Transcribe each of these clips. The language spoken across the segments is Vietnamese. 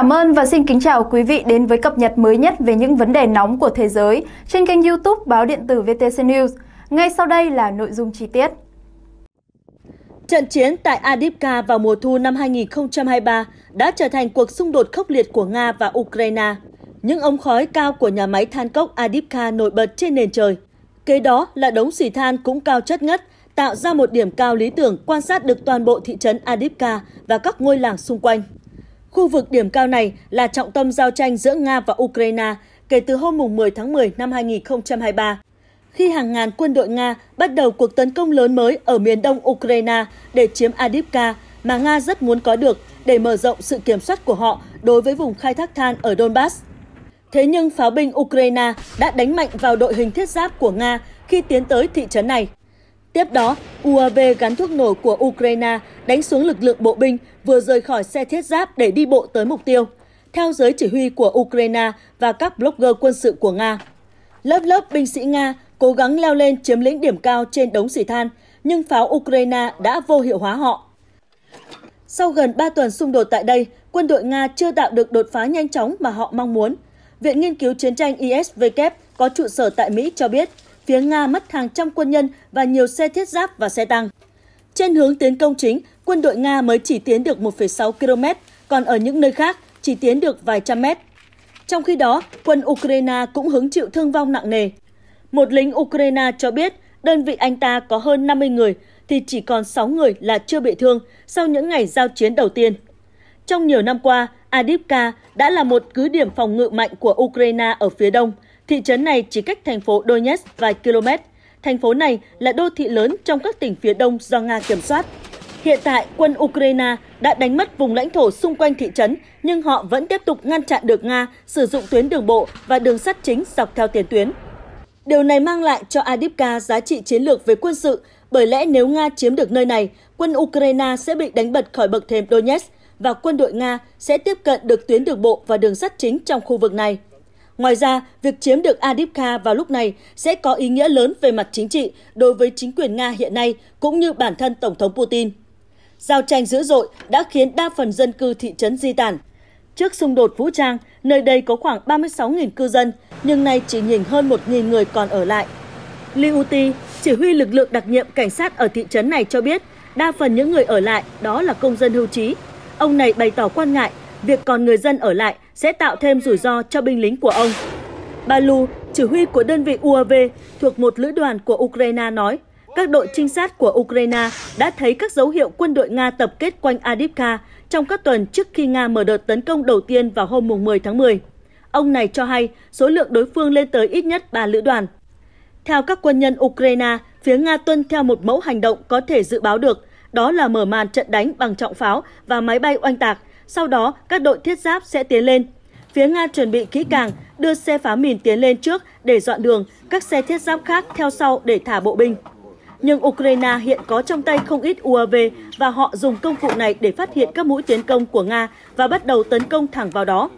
Cảm ơn và xin kính chào quý vị đến với cập nhật mới nhất về những vấn đề nóng của thế giới trên kênh youtube báo điện tử VTC News. Ngay sau đây là nội dung chi tiết. Trận chiến tại Adipka vào mùa thu năm 2023 đã trở thành cuộc xung đột khốc liệt của Nga và Ukraine. Những ống khói cao của nhà máy than cốc Adipka nổi bật trên nền trời. Kế đó là đống xỉ than cũng cao chất ngất, tạo ra một điểm cao lý tưởng quan sát được toàn bộ thị trấn Adipka và các ngôi làng xung quanh. Khu vực điểm cao này là trọng tâm giao tranh giữa Nga và Ukraine kể từ hôm 10 tháng 10 năm 2023, khi hàng ngàn quân đội Nga bắt đầu cuộc tấn công lớn mới ở miền đông Ukraine để chiếm Adivka mà Nga rất muốn có được để mở rộng sự kiểm soát của họ đối với vùng khai thác than ở Donbass. Thế nhưng pháo binh Ukraine đã đánh mạnh vào đội hình thiết giáp của Nga khi tiến tới thị trấn này. Tiếp đó, UAV gắn thuốc nổ của Ukraine đánh xuống lực lượng bộ binh vừa rời khỏi xe thiết giáp để đi bộ tới mục tiêu, theo giới chỉ huy của Ukraine và các blogger quân sự của Nga. Lớp lớp binh sĩ Nga cố gắng leo lên chiếm lĩnh điểm cao trên đống xỉ than, nhưng pháo Ukraine đã vô hiệu hóa họ. Sau gần 3 tuần xung đột tại đây, quân đội Nga chưa tạo được đột phá nhanh chóng mà họ mong muốn. Viện Nghiên cứu Chiến tranh ISW có trụ sở tại Mỹ cho biết, phía Nga mất hàng trăm quân nhân và nhiều xe thiết giáp và xe tăng. Trên hướng tiến công chính, quân đội Nga mới chỉ tiến được 1,6 km, còn ở những nơi khác chỉ tiến được vài trăm mét. Trong khi đó, quân Ukraine cũng hứng chịu thương vong nặng nề. Một lính Ukraine cho biết đơn vị anh ta có hơn 50 người thì chỉ còn 6 người là chưa bị thương sau những ngày giao chiến đầu tiên. Trong nhiều năm qua, adipka đã là một cứ điểm phòng ngự mạnh của Ukraine ở phía đông – Thị trấn này chỉ cách thành phố Donetsk vài km. Thành phố này là đô thị lớn trong các tỉnh phía đông do Nga kiểm soát. Hiện tại, quân Ukraine đã đánh mất vùng lãnh thổ xung quanh thị trấn, nhưng họ vẫn tiếp tục ngăn chặn được Nga sử dụng tuyến đường bộ và đường sắt chính dọc theo tiền tuyến. Điều này mang lại cho Adipka giá trị chiến lược về quân sự, bởi lẽ nếu Nga chiếm được nơi này, quân Ukraine sẽ bị đánh bật khỏi bậc thềm Donetsk và quân đội Nga sẽ tiếp cận được tuyến đường bộ và đường sắt chính trong khu vực này. Ngoài ra, việc chiếm được Adipka vào lúc này sẽ có ý nghĩa lớn về mặt chính trị đối với chính quyền Nga hiện nay cũng như bản thân Tổng thống Putin. Giao tranh dữ dội đã khiến đa phần dân cư thị trấn di tản. Trước xung đột vũ trang, nơi đây có khoảng 36.000 cư dân, nhưng nay chỉ nhìn hơn 1.000 người còn ở lại. Liuti, chỉ huy lực lượng đặc nhiệm cảnh sát ở thị trấn này cho biết, đa phần những người ở lại đó là công dân hưu trí. Ông này bày tỏ quan ngại Việc còn người dân ở lại sẽ tạo thêm rủi ro cho binh lính của ông. Balu, chỉ huy của đơn vị UAV thuộc một lữ đoàn của Ukraine nói, các đội trinh sát của Ukraine đã thấy các dấu hiệu quân đội Nga tập kết quanh Adipka trong các tuần trước khi Nga mở đợt tấn công đầu tiên vào hôm 10 tháng 10. Ông này cho hay số lượng đối phương lên tới ít nhất 3 lữ đoàn. Theo các quân nhân Ukraine, phía Nga tuân theo một mẫu hành động có thể dự báo được, đó là mở màn trận đánh bằng trọng pháo và máy bay oanh tạc sau đó, các đội thiết giáp sẽ tiến lên. Phía Nga chuẩn bị kỹ càng, đưa xe phá mìn tiến lên trước để dọn đường, các xe thiết giáp khác theo sau để thả bộ binh. Nhưng Ukraine hiện có trong tay không ít UAV và họ dùng công cụ này để phát hiện các mũi tiến công của Nga và bắt đầu tấn công thẳng vào đó.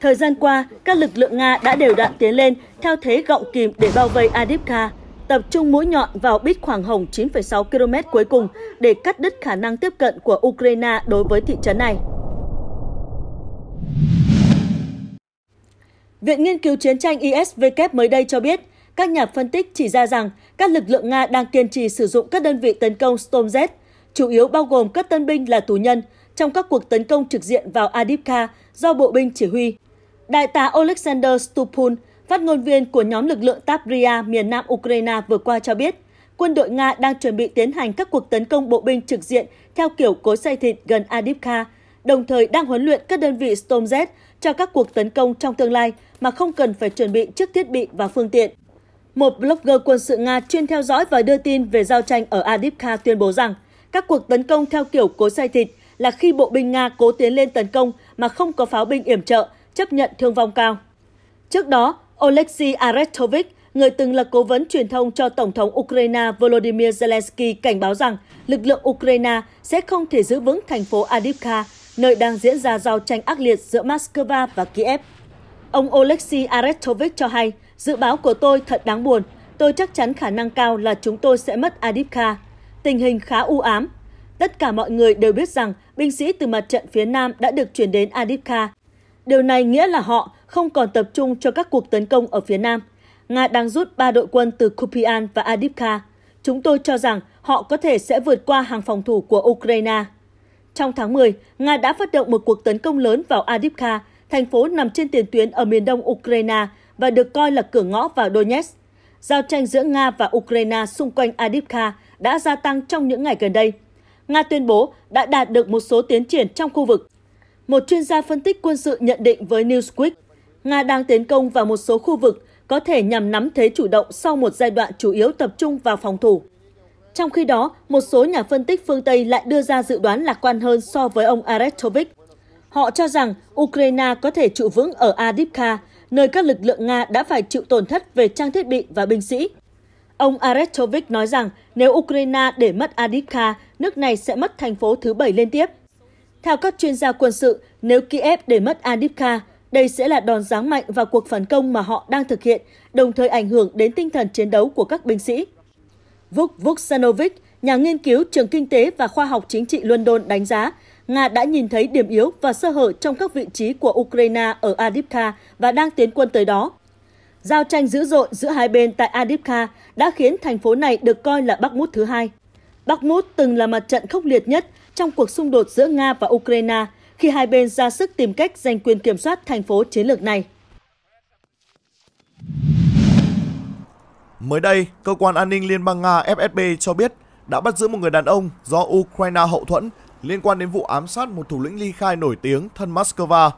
Thời gian qua, các lực lượng Nga đã đều đặn tiến lên theo thế gọng kìm để bao vây Adipka, tập trung mũi nhọn vào bít khoảng hồng 9,6 km cuối cùng để cắt đứt khả năng tiếp cận của Ukraine đối với thị trấn này. Viện Nghiên cứu Chiến tranh ISVK mới đây cho biết, các nhà phân tích chỉ ra rằng các lực lượng Nga đang kiên trì sử dụng các đơn vị tấn công Storm Z, chủ yếu bao gồm các tân binh là tù nhân, trong các cuộc tấn công trực diện vào Adipka do bộ binh chỉ huy. Đại tá Alexander Stupun, phát ngôn viên của nhóm lực lượng Tabria miền nam Ukraine vừa qua cho biết, quân đội Nga đang chuẩn bị tiến hành các cuộc tấn công bộ binh trực diện theo kiểu cối xay thịt gần Adipka, đồng thời đang huấn luyện các đơn vị Stormz cho các cuộc tấn công trong tương lai mà không cần phải chuẩn bị trước thiết bị và phương tiện. Một blogger quân sự Nga chuyên theo dõi và đưa tin về giao tranh ở Adipka tuyên bố rằng các cuộc tấn công theo kiểu cối xay thịt là khi bộ binh Nga cố tiến lên tấn công mà không có pháo binh yểm trợ, chấp nhận thương vong cao. Trước đó, Oleksiy Aretovich, người từng là cố vấn truyền thông cho Tổng thống Ukraine Volodymyr Zelensky cảnh báo rằng lực lượng Ukraine sẽ không thể giữ vững thành phố Adipka nơi đang diễn ra giao tranh ác liệt giữa Moscow và Kiev. Ông Oleksiy Aretovich cho hay, dự báo của tôi thật đáng buồn. Tôi chắc chắn khả năng cao là chúng tôi sẽ mất Adipka. Tình hình khá u ám. Tất cả mọi người đều biết rằng binh sĩ từ mặt trận phía Nam đã được chuyển đến Adipka. Điều này nghĩa là họ không còn tập trung cho các cuộc tấn công ở phía Nam. Nga đang rút 3 đội quân từ Kupian và Adipka. Chúng tôi cho rằng họ có thể sẽ vượt qua hàng phòng thủ của Ukraine. Trong tháng 10, Nga đã phát động một cuộc tấn công lớn vào adipka, thành phố nằm trên tiền tuyến ở miền đông Ukraine và được coi là cửa ngõ vào Donetsk. Giao tranh giữa Nga và Ukraine xung quanh adipka đã gia tăng trong những ngày gần đây. Nga tuyên bố đã đạt được một số tiến triển trong khu vực. Một chuyên gia phân tích quân sự nhận định với Newsweek, Nga đang tiến công vào một số khu vực có thể nhằm nắm thế chủ động sau một giai đoạn chủ yếu tập trung vào phòng thủ. Trong khi đó, một số nhà phân tích phương Tây lại đưa ra dự đoán lạc quan hơn so với ông Aretovich. Họ cho rằng Ukraine có thể trụ vững ở Adipka, nơi các lực lượng Nga đã phải chịu tổn thất về trang thiết bị và binh sĩ. Ông Aretovich nói rằng nếu Ukraine để mất Adipka, nước này sẽ mất thành phố thứ bảy liên tiếp. Theo các chuyên gia quân sự, nếu Kiev để mất Adipka, đây sẽ là đòn giáng mạnh vào cuộc phản công mà họ đang thực hiện, đồng thời ảnh hưởng đến tinh thần chiến đấu của các binh sĩ. Vuk Vuksanovic, nhà nghiên cứu Trường Kinh tế và Khoa học Chính trị London đánh giá, Nga đã nhìn thấy điểm yếu và sơ hở trong các vị trí của Ukraine ở Adipka và đang tiến quân tới đó. Giao tranh dữ dội giữa hai bên tại Adipka đã khiến thành phố này được coi là Bắc Mút thứ hai. Bắc Mút từng là mặt trận khốc liệt nhất trong cuộc xung đột giữa Nga và Ukraine khi hai bên ra sức tìm cách giành quyền kiểm soát thành phố chiến lược này. Mới đây, cơ quan an ninh Liên bang Nga FSB cho biết đã bắt giữ một người đàn ông do Ukraine hậu thuẫn liên quan đến vụ ám sát một thủ lĩnh ly khai nổi tiếng thân Moscow.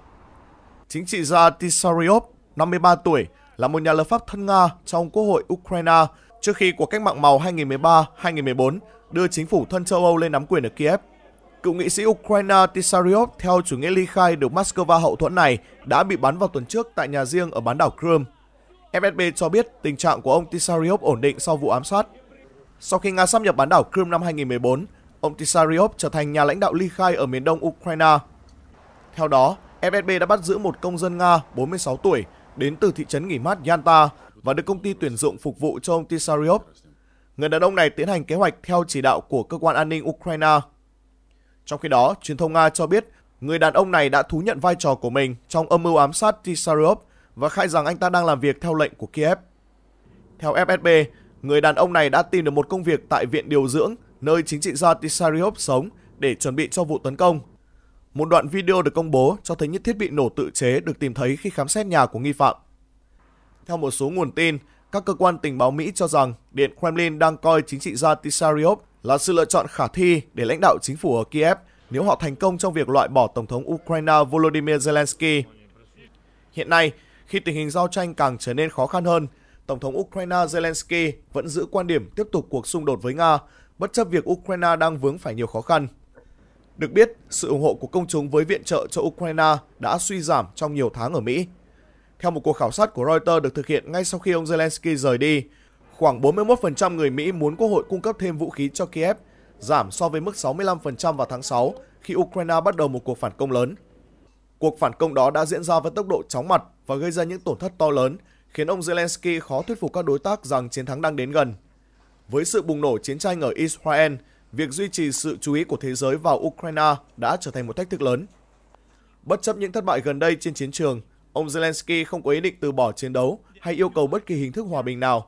Chính trị gia Tisariov, 53 tuổi, là một nhà lập pháp thân Nga trong Quốc hội Ukraine trước khi cuộc cách mạng màu 2013-2014 đưa chính phủ thân châu Âu lên nắm quyền ở Kiev. Cựu nghị sĩ Ukraine Tisariov theo chủ nghĩa ly khai được Moscow hậu thuẫn này đã bị bắn vào tuần trước tại nhà riêng ở bán đảo Crimea. FSB cho biết tình trạng của ông Tisariov ổn định sau vụ ám sát. Sau khi Nga xâm nhập bán đảo Crimea năm 2014, ông Tisariov trở thành nhà lãnh đạo ly khai ở miền đông Ukraine. Theo đó, FSB đã bắt giữ một công dân Nga 46 tuổi đến từ thị trấn nghỉ mát Yanta và được công ty tuyển dụng phục vụ cho ông Tisariov. Người đàn ông này tiến hành kế hoạch theo chỉ đạo của cơ quan an ninh Ukraine. Trong khi đó, truyền thông Nga cho biết người đàn ông này đã thú nhận vai trò của mình trong âm mưu ám sát Tisariov và khai rằng anh ta đang làm việc theo lệnh của Kiev. Theo FSB, người đàn ông này đã tìm được một công việc tại Viện Điều dưỡng, nơi chính trị gia Tissariov sống để chuẩn bị cho vụ tấn công. Một đoạn video được công bố cho thấy những thiết bị nổ tự chế được tìm thấy khi khám xét nhà của nghi phạm. Theo một số nguồn tin, các cơ quan tình báo Mỹ cho rằng Điện Kremlin đang coi chính trị gia Tissariov là sự lựa chọn khả thi để lãnh đạo chính phủ ở Kiev nếu họ thành công trong việc loại bỏ Tổng thống Ukraine Volodymyr Zelensky. Hiện nay, khi tình hình giao tranh càng trở nên khó khăn hơn, Tổng thống Ukraine Zelensky vẫn giữ quan điểm tiếp tục cuộc xung đột với Nga, bất chấp việc Ukraine đang vướng phải nhiều khó khăn. Được biết, sự ủng hộ của công chúng với viện trợ cho Ukraine đã suy giảm trong nhiều tháng ở Mỹ. Theo một cuộc khảo sát của Reuters được thực hiện ngay sau khi ông Zelensky rời đi, khoảng 41% người Mỹ muốn Quốc hội cung cấp thêm vũ khí cho Kiev, giảm so với mức 65% vào tháng 6 khi Ukraine bắt đầu một cuộc phản công lớn. Cuộc phản công đó đã diễn ra với tốc độ chóng mặt và gây ra những tổn thất to lớn, khiến ông Zelensky khó thuyết phục các đối tác rằng chiến thắng đang đến gần. Với sự bùng nổ chiến tranh ở Israel, việc duy trì sự chú ý của thế giới vào Ukraine đã trở thành một thách thức lớn. Bất chấp những thất bại gần đây trên chiến trường, ông Zelensky không có ý định từ bỏ chiến đấu hay yêu cầu bất kỳ hình thức hòa bình nào.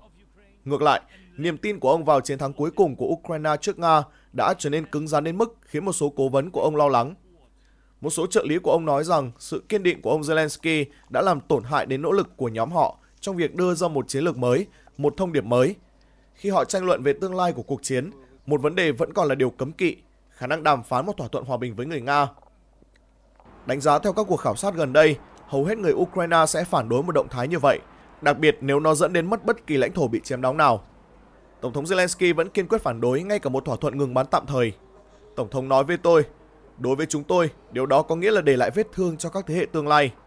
Ngược lại, niềm tin của ông vào chiến thắng cuối cùng của Ukraine trước Nga đã trở nên cứng rắn đến mức khiến một số cố vấn của ông lo lắng. Một số trợ lý của ông nói rằng sự kiên định của ông Zelensky đã làm tổn hại đến nỗ lực của nhóm họ trong việc đưa ra một chiến lược mới, một thông điệp mới. Khi họ tranh luận về tương lai của cuộc chiến, một vấn đề vẫn còn là điều cấm kỵ, khả năng đàm phán một thỏa thuận hòa bình với người Nga. Đánh giá theo các cuộc khảo sát gần đây, hầu hết người Ukraine sẽ phản đối một động thái như vậy, đặc biệt nếu nó dẫn đến mất bất kỳ lãnh thổ bị chiếm đóng nào. Tổng thống Zelensky vẫn kiên quyết phản đối ngay cả một thỏa thuận ngừng bắn tạm thời. Tổng thống nói với tôi, Đối với chúng tôi, điều đó có nghĩa là để lại vết thương cho các thế hệ tương lai.